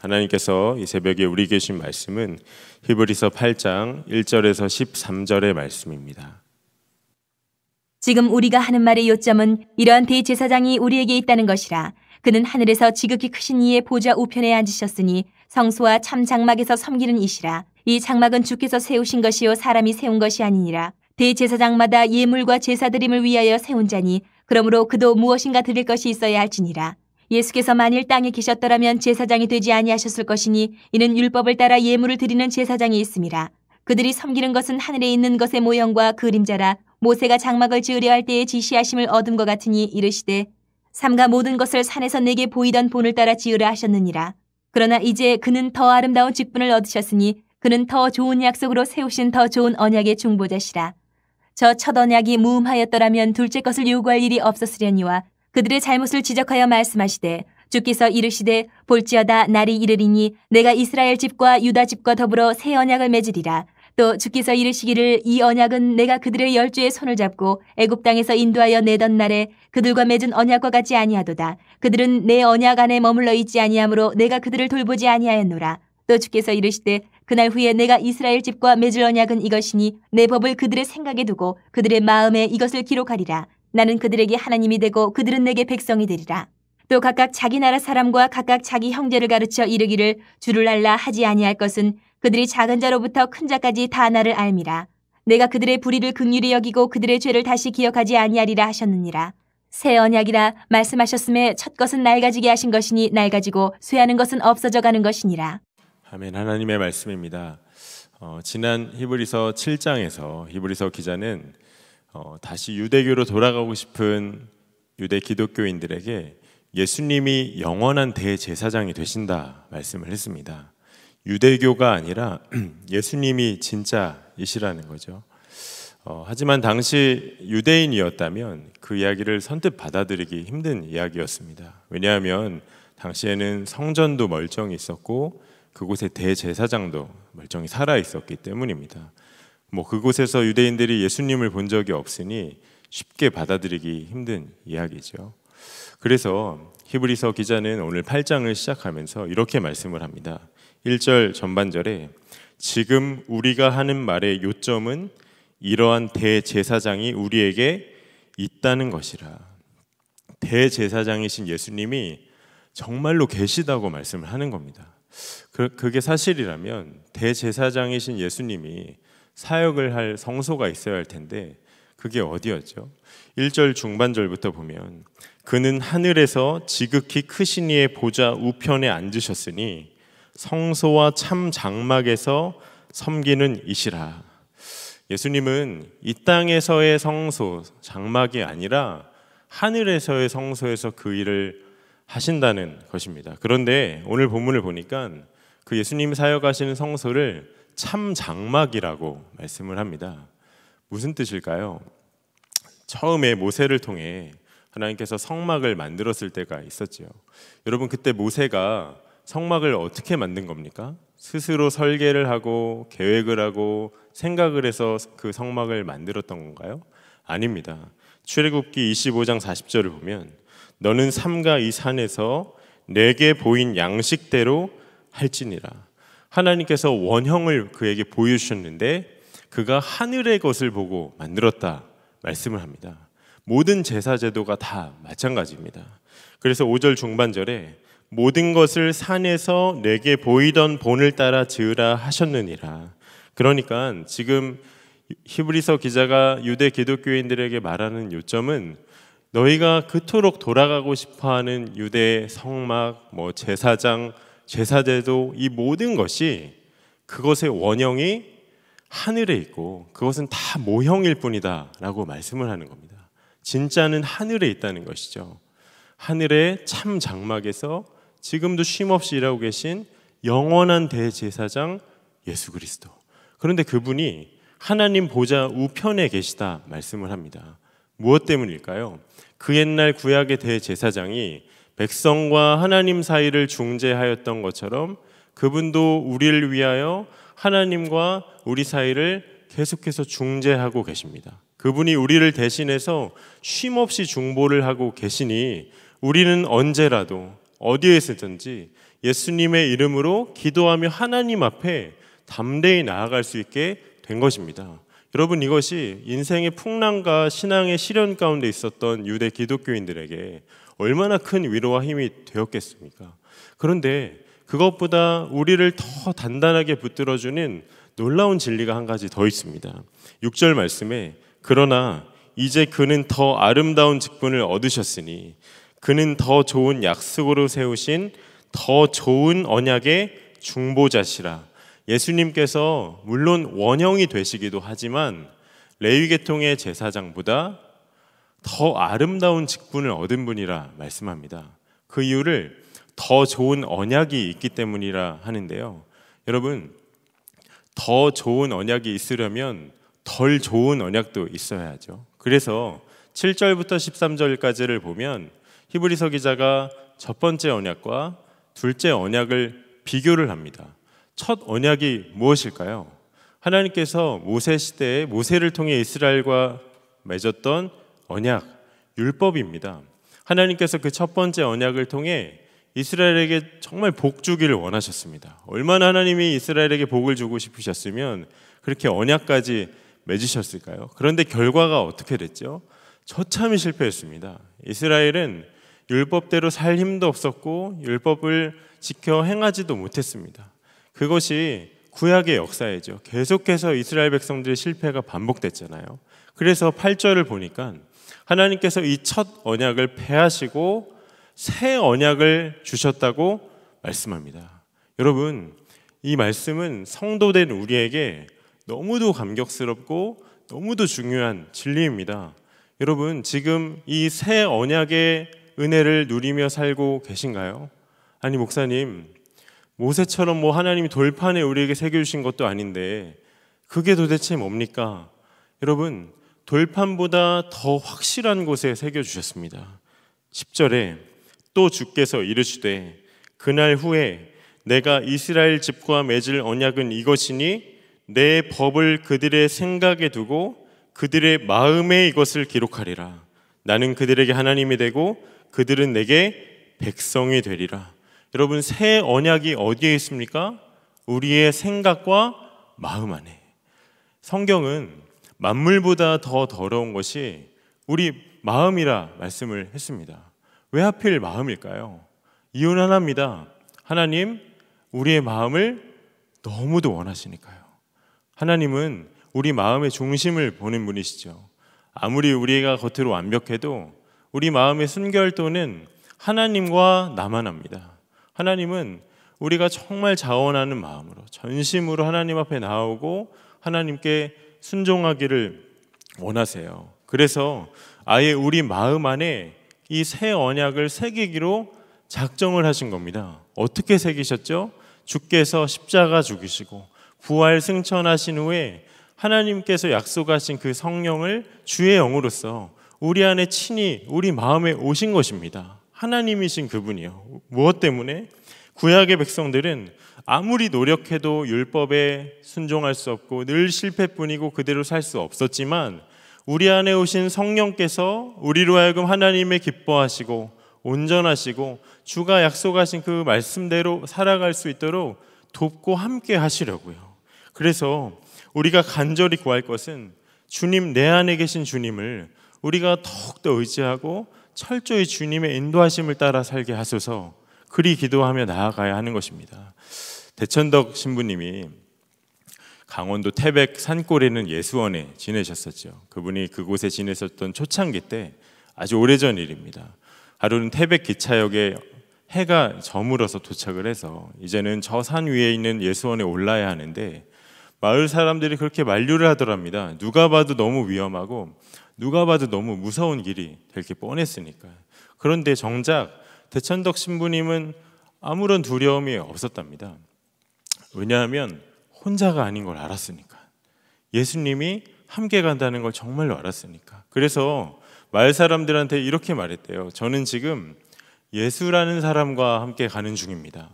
하나님께서 이 새벽에 우리에게 주신 말씀은 히브리서 8장 1절에서 13절의 말씀입니다. 지금 우리가 하는 말의 요점은 이러한 대제사장이 우리에게 있다는 것이라 그는 하늘에서 지극히 크신 이의 보좌 우편에 앉으셨으니 성소와 참 장막에서 섬기는 이시라 이 장막은 주께서 세우신 것이요 사람이 세운 것이 아니니라 대제사장마다 예물과 제사드림을 위하여 세운 자니 그러므로 그도 무엇인가 드릴 것이 있어야 할지니라 예수께서 만일 땅에 계셨더라면 제사장이 되지 아니하셨을 것이니 이는 율법을 따라 예물을 드리는 제사장이 있습니다. 그들이 섬기는 것은 하늘에 있는 것의 모형과 그림자라 모세가 장막을 지으려 할 때에 지시하심을 얻은 것 같으니 이르시되 삼가 모든 것을 산에서 내게 보이던 본을 따라 지으라 하셨느니라. 그러나 이제 그는 더 아름다운 직분을 얻으셨으니 그는 더 좋은 약속으로 세우신 더 좋은 언약의 중보자시라. 저 첫 언약이 무음하였더라면 둘째 것을 요구할 일이 없었으려니와 그들의 잘못을 지적하여 말씀하시되 주께서 이르시되 볼지어다 날이 이르리니 내가 이스라엘 집과 유다 집과 더불어 새 언약을 맺으리라 또 주께서 이르시기를 이 언약은 내가 그들의 열주의 손을 잡고 애굽 땅에서 인도하여 내던 날에 그들과 맺은 언약과 같지 아니하도다 그들은 내 언약 안에 머물러 있지 아니하므로 내가 그들을 돌보지 아니하였노라 또 주께서 이르시되 그날 후에 내가 이스라엘 집과 맺을 언약은 이것이니 내 법을 그들의 생각에 두고 그들의 마음에 이것을 기록하리라 나는 그들에게 하나님이 되고 그들은 내게 백성이 되리라. 또 각각 자기 나라 사람과 각각 자기 형제를 가르쳐 이르기를 주를 알라 하지 아니할 것은 그들이 작은 자로부터 큰 자까지 다 나를 알미라. 내가 그들의 불의를 극률히 여기고 그들의 죄를 다시 기억하지 아니하리라 하셨느니라. 새 언약이라 말씀하셨음에 첫 것은 낡아지게 하신 것이니 낡아지고 쇠하는 것은 없어져 가는 것이니라. 아멘 하나님의 말씀입니다. 어, 지난 히브리서 7장에서 히브리서 기자는 어, 다시 유대교로 돌아가고 싶은 유대 기독교인들에게 예수님이 영원한 대제사장이 되신다 말씀을 했습니다. 유대교가 아니라 예수님이 진짜이시라는 거죠. 어, 하지만 당시 유대인이었다면 그 이야기를 선뜻 받아들이기 힘든 이야기였습니다. 왜냐하면 당시에는 성전도 멀쩡히 있었고 그곳의 대제사장도 멀쩡히 살아 있었기 때문입니다. 뭐 그곳에서 유대인들이 예수님을 본 적이 없으니 쉽게 받아들이기 힘든 이야기죠. 그래서 히브리서 기자는 오늘 8장을 시작하면서 이렇게 말씀을 합니다. 1절 전반절에 지금 우리가 하는 말의 요점은 이러한 대제사장이 우리에게 있다는 것이라. 대제사장이신 예수님이 정말로 계시다고 말씀을 하는 겁니다. 그, 그게 사실이라면 대제사장이신 예수님이 사역을 할 성소가 있어야 할 텐데 그게 어디였죠? 1절 중반절부터 보면 그는 하늘에서 지극히 크신 이의 보좌 우편에 앉으셨으니 성소와 참 장막에서 섬기는 이시라. 예수님은 이 땅에서의 성소, 장막이 아니라 하늘에서의 성소에서 그 일을 하신다는 것입니다. 그런데 오늘 본문을 보니까 그예수님 사역하시는 성소를 참 장막이라고 말씀을 합니다. 무슨 뜻일까요? 처음에 모세를 통해 하나님께서 성막을 만들었을 때가 있었지요. 여러분 그때 모세가 성막을 어떻게 만든 겁니까? 스스로 설계를 하고 계획을 하고 생각을 해서 그 성막을 만들었던 건가요? 아닙니다. 출애굽기 25장 40절을 보면 너는 삼가 이 산에서 내게 보인 양식대로 할지니라. 하나님께서 원형을 그에게 보여주셨는데 그가 하늘의 것을 보고 만들었다 말씀을 합니다. 모든 제사 제도가 다 마찬가지입니다. 그래서 5절 중반절에 모든 것을 산에서 내게 보이던 본을 따라 지으라 하셨느니라. 그러니까 지금 히브리서 기자가 유대 기독교인들에게 말하는 요점은 너희가 그토록 돌아가고 싶어하는 유대 성막, 뭐 제사장, 제사제도 이 모든 것이 그것의 원형이 하늘에 있고 그것은 다 모형일 뿐이다라고 말씀을 하는 겁니다. 진짜는 하늘에 있다는 것이죠. 하늘의 참 장막에서 지금도 쉼없이 일하고 계신 영원한 대제사장 예수 그리스도. 그런데 그분이 하나님 보좌 우편에 계시다 말씀을 합니다. 무엇 때문일까요? 그 옛날 구약의 대제사장이 백성과 하나님 사이를 중재하였던 것처럼 그분도 우리를 위하여 하나님과 우리 사이를 계속해서 중재하고 계십니다. 그분이 우리를 대신해서 쉼없이 중보를 하고 계시니 우리는 언제라도 어디에서든지 예수님의 이름으로 기도하며 하나님 앞에 담대히 나아갈 수 있게 된 것입니다. 여러분 이것이 인생의 풍랑과 신앙의 시련 가운데 있었던 유대 기독교인들에게 얼마나 큰 위로와 힘이 되었겠습니까? 그런데 그것보다 우리를 더 단단하게 붙들어주는 놀라운 진리가 한 가지 더 있습니다. 6절 말씀에 그러나 이제 그는 더 아름다운 직분을 얻으셨으니 그는 더 좋은 약속으로 세우신 더 좋은 언약의 중보자시라. 예수님께서 물론 원형이 되시기도 하지만 레위계통의 제사장보다 더 아름다운 직분을 얻은 분이라 말씀합니다. 그 이유를 더 좋은 언약이 있기 때문이라 하는데요. 여러분, 더 좋은 언약이 있으려면 덜 좋은 언약도 있어야죠. 그래서 7절부터 13절까지를 보면 히브리서 기자가 첫 번째 언약과 둘째 언약을 비교를 합니다. 첫 언약이 무엇일까요? 하나님께서 모세 시대에 모세를 통해 이스라엘과 맺었던 언약, 율법입니다. 하나님께서 그 첫 번째 언약을 통해 이스라엘에게 정말 복 주기를 원하셨습니다. 얼마나 하나님이 이스라엘에게 복을 주고 싶으셨으면 그렇게 언약까지 맺으셨을까요? 그런데 결과가 어떻게 됐죠? 처참히 실패했습니다. 이스라엘은 율법대로 살 힘도 없었고 율법을 지켜 행하지도 못했습니다. 그것이 구약의 역사이죠. 계속해서 이스라엘 백성들의 실패가 반복됐잖아요. 그래서 8절을 보니까 하나님께서 이 첫 언약을 패하시고 새 언약을 주셨다고 말씀합니다. 여러분, 이 말씀은 성도된 우리에게 너무도 감격스럽고 너무도 중요한 진리입니다. 여러분, 지금 이 새 언약의 은혜를 누리며 살고 계신가요? 아니, 목사님, 모세처럼 뭐 하나님이 돌판에 우리에게 새겨주신 것도 아닌데, 그게 도대체 뭡니까? 여러분, 돌판보다 더 확실한 곳에 새겨 주셨습니다. 10절에 또 주께서 이르시되 그날 후에 내가 이스라엘 집과 맺을 언약은 이것이니 내 법을 그들의 생각에 두고 그들의 마음에 이것을 기록하리라. 나는 그들에게 하나님이 되고 그들은 내게 백성이 되리라. 여러분 새 언약이 어디에 있습니까? 우리의 생각과 마음 안에. 성경은 만물보다 더 더러운 것이 우리 마음이라 말씀을 했습니다. 왜 하필 마음일까요? 이유는 하나입니다. 하나님, 우리의 마음을 너무도 원하시니까요. 하나님은 우리 마음의 중심을 보는 분이시죠. 아무리 우리가 겉으로 완벽해도 우리 마음의 순결도는 하나님과 나만 합니다. 하나님은 우리가 정말 자원하는 마음으로 전심으로 하나님 앞에 나오고 하나님께 순종하기를 원하세요. 그래서 아예 우리 마음 안에 이 새 언약을 새기기로 작정을 하신 겁니다. 어떻게 새기셨죠? 주께서 십자가 죽이시고 부활 승천하신 후에 하나님께서 약속하신 그 성령을 주의 영으로서 우리 안에 친히 우리 마음에 오신 것입니다. 하나님이신 그분이요. 무엇 때문에? 구약의 백성들은 아무리 노력해도 율법에 순종할 수 없고 늘 실패뿐이고 그대로 살 수 없었지만 우리 안에 오신 성령께서 우리로 하여금 하나님의 기뻐하시고 온전하시고 주가 약속하신 그 말씀대로 살아갈 수 있도록 돕고 함께 하시려고요. 그래서 우리가 간절히 구할 것은 주님 내 안에 계신 주님을 우리가 더욱더 의지하고 철저히 주님의 인도하심을 따라 살게 하소서. 그리 기도하며 나아가야 하는 것입니다. 대천덕 신부님이 강원도 태백 산골에 는 예수원에 지내셨었죠. 그분이 그곳에 지내셨던 초창기 때 아주 오래전 일입니다. 하루는 태백 기차역에 해가 저물어서 도착을 해서 이제는 저 산 위에 있는 예수원에 올라야 하는데 마을 사람들이 그렇게 만류를 하더랍니다. 누가 봐도 너무 위험하고 누가 봐도 너무 무서운 길이 될 게 뻔했으니까. 그런데 정작 대천덕 신부님은 아무런 두려움이 없었답니다. 왜냐하면 혼자가 아닌 걸 알았으니까. 예수님이 함께 간다는 걸 정말로 알았으니까. 그래서 마을 사람들한테 이렇게 말했대요. 저는 지금 예수라는 사람과 함께 가는 중입니다.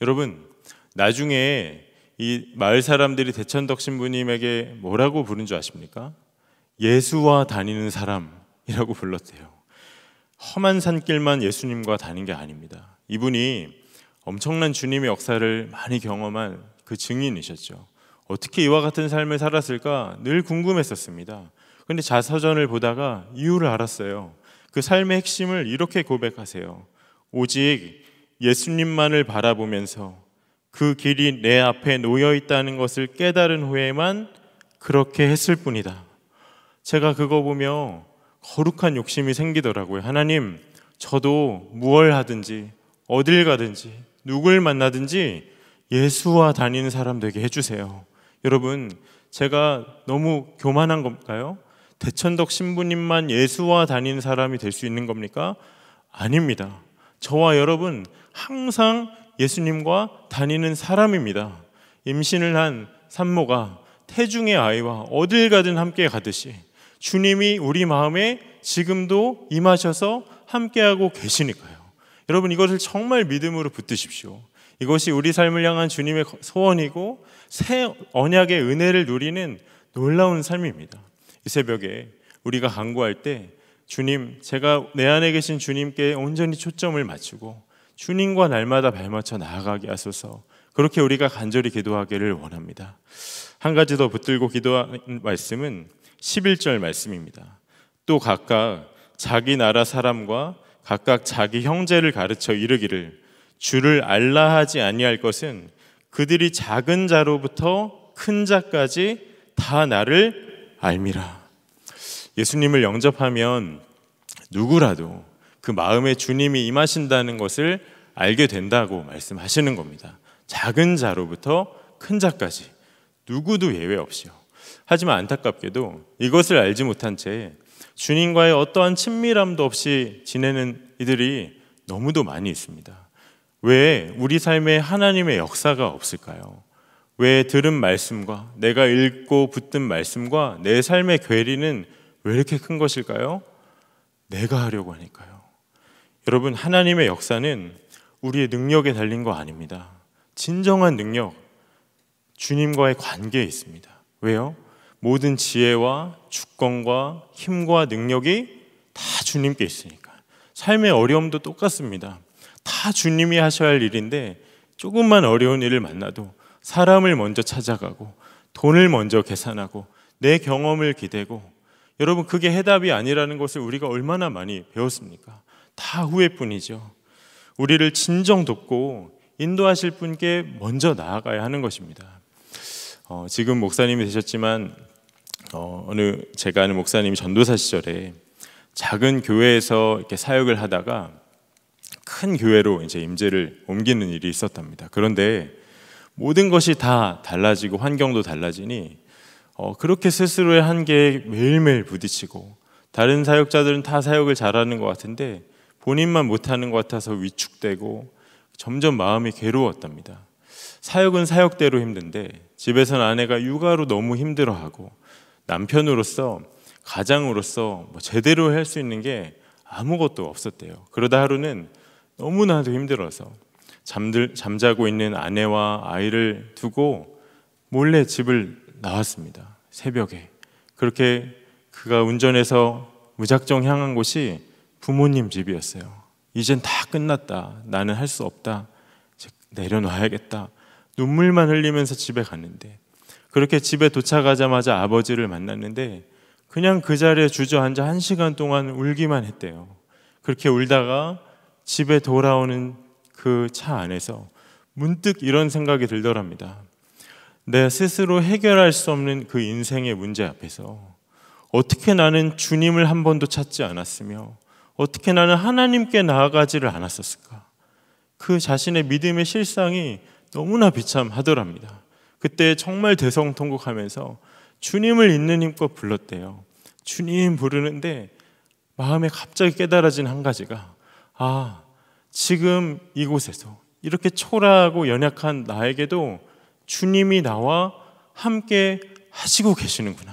여러분, 나중에 이 마을 사람들이 대천덕 신부님에게 뭐라고 부른 줄 아십니까? 예수와 다니는 사람이라고 불렀대요. 험한 산길만 예수님과 다닌 게 아닙니다. 이분이 엄청난 주님의 역사를 많이 경험한 그 증인이셨죠. 어떻게 이와 같은 삶을 살았을까 늘 궁금했었습니다. 근데 자서전을 보다가 이유를 알았어요. 그 삶의 핵심을 이렇게 고백하세요. 오직 예수님만을 바라보면서 그 길이 내 앞에 놓여 있다는 것을 깨달은 후에만 그렇게 했을 뿐이다. 제가 그거 보며 거룩한 욕심이 생기더라고요. 하나님, 저도 무얼 하든지 어딜 가든지 누굴 만나든지 예수와 다니는 사람 되게 해주세요. 여러분, 제가 너무 교만한 건가요? 대천덕 신부님만 예수와 다니는 사람이 될 수 있는 겁니까? 아닙니다. 저와 여러분 항상 예수님과 다니는 사람입니다. 임신을 한 산모가 태중의 아이와 어딜 가든 함께 가듯이 주님이 우리 마음에 지금도 임하셔서 함께하고 계시니까요. 여러분 이것을 정말 믿음으로 붙드십시오. 이것이 우리 삶을 향한 주님의 소원이고 새 언약의 은혜를 누리는 놀라운 삶입니다. 이 새벽에 우리가 간구할 때 주님, 제가 내 안에 계신 주님께 온전히 초점을 맞추고 주님과 날마다 발맞춰 나아가게 하소서. 그렇게 우리가 간절히 기도하기를 원합니다. 한 가지 더 붙들고 기도한 말씀은 11절 말씀입니다. 또 각각 자기 나라 사람과 각각 자기 형제를 가르쳐 이르기를 주를 알라 하지 아니할 것은 그들이 작은 자로부터 큰 자까지 다 나를 알미라. 예수님을 영접하면 누구라도 그 마음에 주님이 임하신다는 것을 알게 된다고 말씀하시는 겁니다. 작은 자로부터 큰 자까지 누구도 예외 없이요. 하지만 안타깝게도 이것을 알지 못한 채 주님과의 어떠한 친밀함도 없이 지내는 이들이 너무도 많이 있습니다. 왜 우리 삶에 하나님의 역사가 없을까요? 왜 들은 말씀과 내가 읽고 붙든 말씀과 내 삶의 괴리는 왜 이렇게 큰 것일까요? 내가 하려고 하니까요. 여러분, 하나님의 역사는 우리의 능력에 달린 거 아닙니다. 진정한 능력, 주님과의 관계에 있습니다. 왜요? 모든 지혜와 주권과 힘과 능력이 다 주님께 있으니까 삶의 어려움도 똑같습니다. 다 주님이 하셔야 할 일인데 조금만 어려운 일을 만나도 사람을 먼저 찾아가고 돈을 먼저 계산하고 내 경험을 기대고 여러분 그게 해답이 아니라는 것을 우리가 얼마나 많이 배웠습니까? 다 후회뿐이죠. 우리를 진정 돕고 인도하실 분께 먼저 나아가야 하는 것입니다. 어, 지금 목사님이 되셨지만 어, 느 제가 아는 목사님이 전도사 시절에 작은 교회에서 이렇게 사역을 하다가 큰 교회로 이제 임재를 옮기는 일이 있었답니다. 그런데 모든 것이 다 달라지고 환경도 달라지니 어, 그렇게 스스로의 한계에 매일매일 부딪히고 다른 사역자들은 다 사역을 잘하는 것 같은데 본인만 못하는 것 같아서 위축되고 점점 마음이 괴로웠답니다. 사역은 사역대로 힘든데 집에서는 아내가 육아로 너무 힘들어하고 남편으로서 가장으로서 뭐 제대로 할 수 있는 게 아무것도 없었대요. 그러다 하루는 너무나도 힘들어서 잠들 잠자고 있는 아내와 아이를 두고 몰래 집을 나왔습니다. 새벽에 그렇게 그가 운전해서 무작정 향한 곳이 부모님 집이었어요. 이젠 다 끝났다. 나는 할 수 없다. 내려놔야겠다. 눈물만 흘리면서 집에 갔는데 그렇게 집에 도착하자마자 아버지를 만났는데 그냥 그 자리에 주저앉아 한 시간 동안 울기만 했대요. 그렇게 울다가 집에 돌아오는 그 차 안에서 문득 이런 생각이 들더랍니다. 내 스스로 해결할 수 없는 그 인생의 문제 앞에서 어떻게 나는 주님을 한 번도 찾지 않았으며 어떻게 나는 하나님께 나아가지를 않았었을까? 그 자신의 믿음의 실상이 너무나 비참하더랍니다. 그때 정말 대성통곡하면서 주님을 있는 힘껏 불렀대요. 주님 부르는데 마음에 갑자기 깨달아진 한 가지가 아 지금 이곳에서 이렇게 초라하고 연약한 나에게도 주님이 나와 함께 하시고 계시는구나.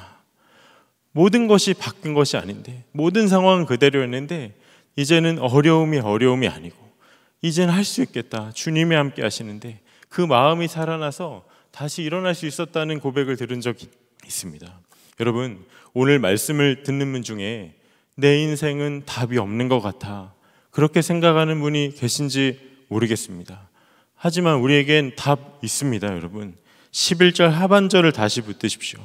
모든 것이 바뀐 것이 아닌데 모든 상황은 그대로였는데 이제는 어려움이 어려움이 아니고 이제는 할 수 있겠다. 주님이 함께 하시는데 그 마음이 살아나서 다시 일어날 수 있었다는 고백을 들은 적이 있습니다. 여러분, 오늘 말씀을 듣는 분 중에 내 인생은 답이 없는 것 같아. 그렇게 생각하는 분이 계신지 모르겠습니다. 하지만 우리에겐 답 있습니다, 여러분. 11절 하반절을 다시 붙드십시오.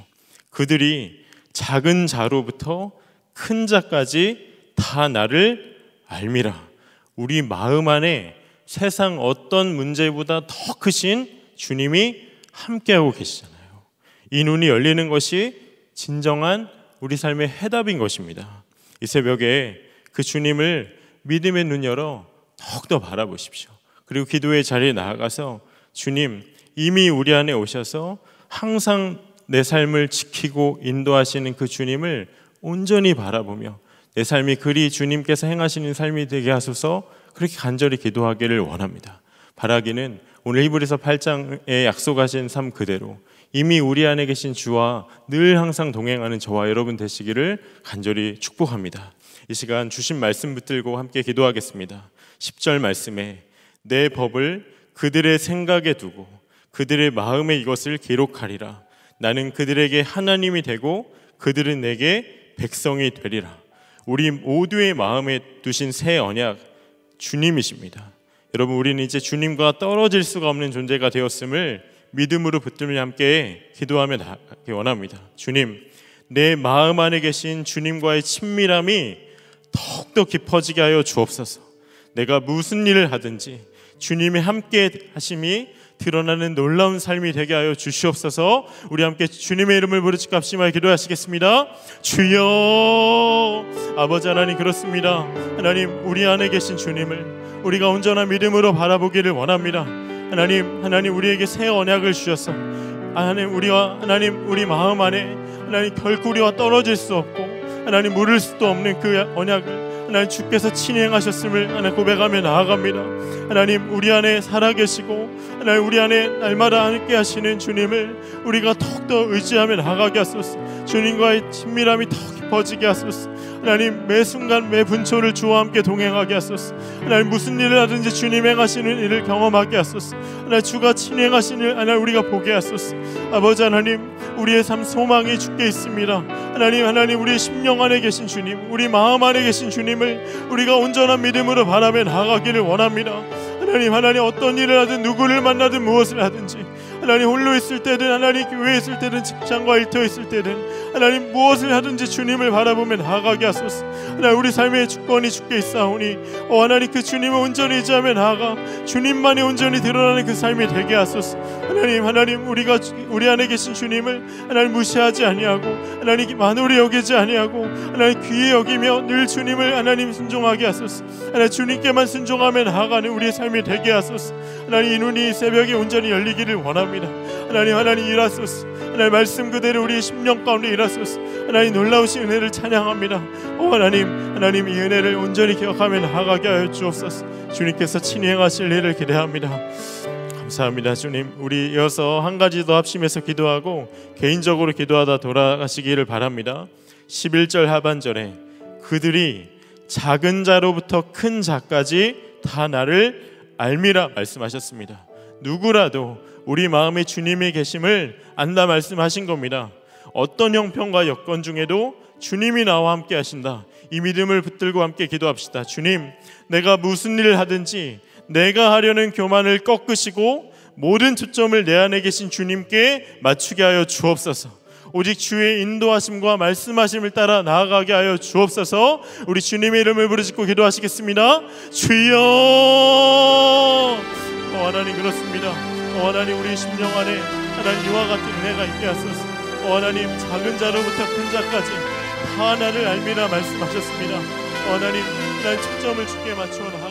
그들이 작은 자로부터 큰 자까지 다 나를 알미라. 우리 마음 안에 세상 어떤 문제보다 더 크신 주님이 함께하고 계시잖아요. 이 눈이 열리는 것이 진정한 우리 삶의 해답인 것입니다. 이 새벽에 그 주님을 믿음의 눈 열어 더욱더 바라보십시오. 그리고 기도의 자리에 나아가서 주님 이미 우리 안에 오셔서 항상 내 삶을 지키고 인도하시는 그 주님을 온전히 바라보며 내 삶이 그리 주님께서 행하시는 삶이 되게 하소서 그렇게 간절히 기도하기를 원합니다. 바라기는 오늘 히브리서 8장에 약속하신 삶 그대로 이미 우리 안에 계신 주와 늘 항상 동행하는 저와 여러분 되시기를 간절히 축복합니다. 이 시간 주신 말씀 붙들고 함께 기도하겠습니다. 10절 말씀에 내 법을 그들의 생각에 두고 그들의 마음에 이것을 기록하리라. 나는 그들에게 하나님이 되고 그들은 내게 백성이 되리라. 우리 모두의 마음에 두신 새 언약 주님이십니다. 여러분 우리는 이제 주님과 떨어질 수가 없는 존재가 되었음을 믿음으로 붙들며 함께 기도하며 나기 원합니다. 주님, 내 마음 안에 계신 주님과의 친밀함이 더욱더 깊어지게 하여 주옵소서. 내가 무슨 일을 하든지 주님이 함께 하심이 드러나는 놀라운 삶이 되게 하여 주시옵소서. 우리 함께 주님의 이름을 부르짖 값심하여 기도하시겠습니다. 주여, 아버지 하나님 그렇습니다. 하나님 우리 안에 계신 주님을 우리가 온전한 믿음으로 바라보기를 원합니다. 하나님, 하나님 우리에게 새 언약을 주셔서 하나님 우리와 하나님 우리 마음 안에 하나님 결코 리와 떨어질 수 없고 하나님 물을 수도 없는 그 언약을 하나님 주께서 친행하셨음을 하나 고백하며 나아갑니다. 하나님 우리 안에 살아계시고 하나님 우리 안에 날마다 함께 하시는 주님을 우리가 더욱더 의지하며 나아가게 하소서 주님과의 친밀함이 더 깊어지게 하소서 하나님 매 순간 매 분초를 주와 함께 동행하게 하소서 하나님 무슨 일을 하든지 주님 행하시는 일을 경험하게 하소서 하나님 주가 진행하시는 하나님 우리가 보게 하소서 아버지 하나님 우리의 삶 소망이 죽게 있습니다 하나님 하나님 우리의 심령 안에 계신 주님 우리 마음 안에 계신 주님을 우리가 온전한 믿음으로 바라며 나아가기를 원합니다 하나님 하나님 어떤 일을 하든 누구를 만나든 무엇을 하든지 하나님 홀로 있을 때든 하나님 교회에 있을 때든 직장과 일터에 있을 때든 하나님 무엇을 하든지 주님을 바라보면 나아가게 하소서 하나님 우리 삶의 주권이 주께 있사오니 어 하나님 그 주님을 온전히 의지하면 나아가 주님만이 온전히 드러나는 그 삶이 되게 하소서 하나님 하나님 우리가 우리 안에 계신 주님을 하나님 무시하지 아니하고 하나님 만홀히 여기지 아니하고 하나님 귀히 여기며 늘 주님을 하나님 순종하게 하소서 하나님 주님께만 순종하면 나아가는 우리의 삶이 되게 하소서 하나님 이 눈이 새벽에 온전히 열리기를 원합니다 기합니다 하나님 하나님 일하소서. 하나님 말씀 그대로 우리의 심령 가운데 일하소서. 하나님 놀라우신 은혜를 찬양합니다. 오 하나님 하나님 이 은혜를 온전히 기억하며 나아가게 하여 주옵소서. 주님께서 친히 행하실 일을 기대합니다. 감사합니다 주님 우리 이어서 한 가지 더 합심해서 기도하고 개인적으로 기도하다 돌아가시기를 바랍니다 11절 하반절에 그들이 작은 자로부터 큰 자까지 다 나를 알미라 말씀하셨습니다 누구라도 우리 마음에 주님이 계심을 안다 말씀하신 겁니다. 어떤 형편과 여건 중에도 주님이 나와 함께 하신다. 이 믿음을 붙들고 함께 기도합시다. 주님, 내가 무슨 일을 하든지 내가 하려는 교만을 꺾으시고 모든 초점을 내 안에 계신 주님께 맞추게 하여 주옵소서. 오직 주의 인도하심과 말씀하심을 따라 나아가게 하여 주옵소서. 우리 주님의 이름을 부르짖고 기도하시겠습니다. 주여! 어, 하나님 그렇습니다. 오 하나님 우리 심령 안에 하나님 이와 같은 은혜가 있게 하소서 오 하나님 작은 자로부터 큰 자까지 다 하나를 알미나 말씀하셨습니다 오 하나님 난 초점을 주게 맞추어